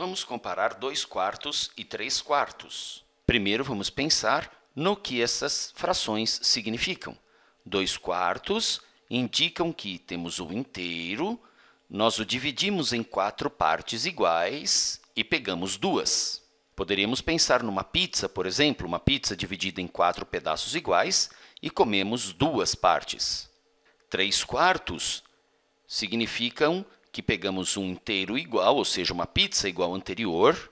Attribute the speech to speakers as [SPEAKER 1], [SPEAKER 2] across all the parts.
[SPEAKER 1] Vamos comparar 2 quartos e 3 quartos. Primeiro, vamos pensar no que essas frações significam. 2 quartos indicam que temos o inteiro, nós o dividimos em quatro partes iguais e pegamos duas. Poderíamos pensar numa pizza, por exemplo, uma pizza dividida em quatro pedaços iguais e comemos duas partes. 3 quartos significam que pegamos um inteiro igual, ou seja, uma pizza igual à anterior,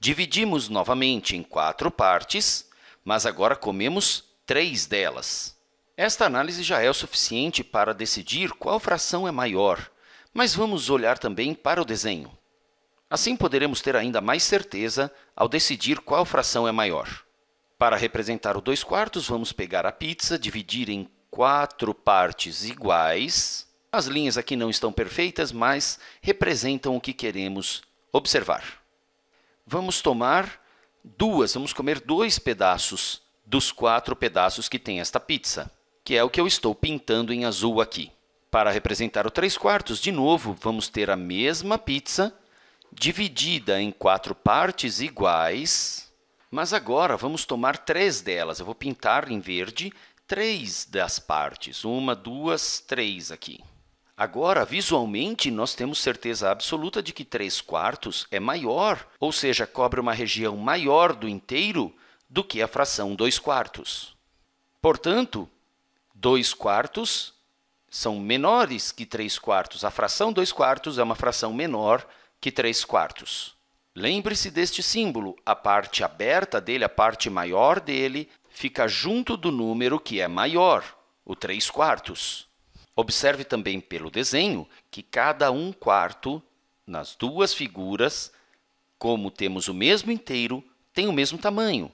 [SPEAKER 1] dividimos novamente em quatro partes, mas agora comemos três delas. Esta análise já é o suficiente para decidir qual fração é maior, mas vamos olhar também para o desenho. Assim poderemos ter ainda mais certeza ao decidir qual fração é maior. Para representar o 2 quartos, vamos pegar a pizza, dividir em quatro partes iguais as linhas aqui não estão perfeitas, mas representam o que queremos observar. Vamos tomar duas, vamos comer dois pedaços dos quatro pedaços que tem esta pizza, que é o que eu estou pintando em azul aqui. Para representar o 3 quartos, de novo, vamos ter a mesma pizza dividida em quatro partes iguais, mas agora vamos tomar três delas. Eu vou pintar em verde três das partes, uma, duas, três aqui. Agora, visualmente, nós temos certeza absoluta de que 3 quartos é maior, ou seja, cobre uma região maior do inteiro do que a fração 2 quartos. Portanto, 2 quartos são menores que 3 quartos. A fração 2 quartos é uma fração menor que 3 quartos. Lembre-se deste símbolo, a parte aberta dele, a parte maior dele, fica junto do número que é maior, o 3 quartos. Observe também pelo desenho que cada um quarto, nas duas figuras, como temos o mesmo inteiro, tem o mesmo tamanho.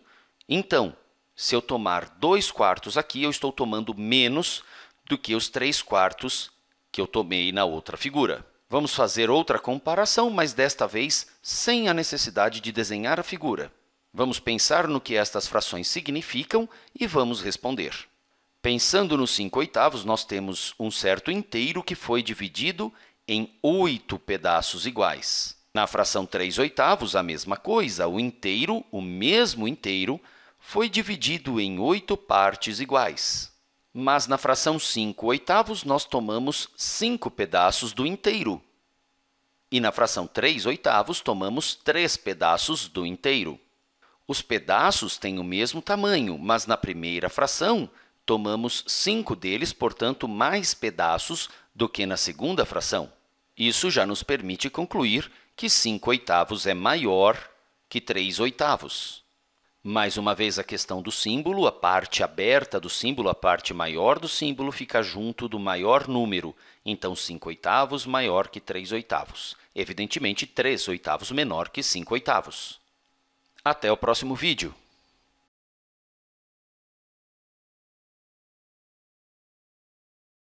[SPEAKER 1] Então, se eu tomar 2 quartos aqui, eu estou tomando menos do que os 3 quartos que eu tomei na outra figura. Vamos fazer outra comparação, mas desta vez sem a necessidade de desenhar a figura. Vamos pensar no que estas frações significam e vamos responder. Pensando nos cinco oitavos, nós temos um certo inteiro que foi dividido em oito pedaços iguais. Na fração 3 oitavos, a mesma coisa. O inteiro, o mesmo inteiro, foi dividido em oito partes iguais. Mas na fração 5 oitavos, nós tomamos cinco pedaços do inteiro. E na fração 3 oitavos, tomamos três pedaços do inteiro. Os pedaços têm o mesmo tamanho, mas na primeira fração Tomamos cinco deles, portanto, mais pedaços do que na segunda fração. Isso já nos permite concluir que 5 oitavos é maior que 3 oitavos. Mais uma vez, a questão do símbolo, a parte aberta do símbolo, a parte maior do símbolo, fica junto do maior número. Então, 5 oitavos maior que 3 oitavos. Evidentemente, 3 oitavos menor que 5 oitavos. Até o próximo vídeo!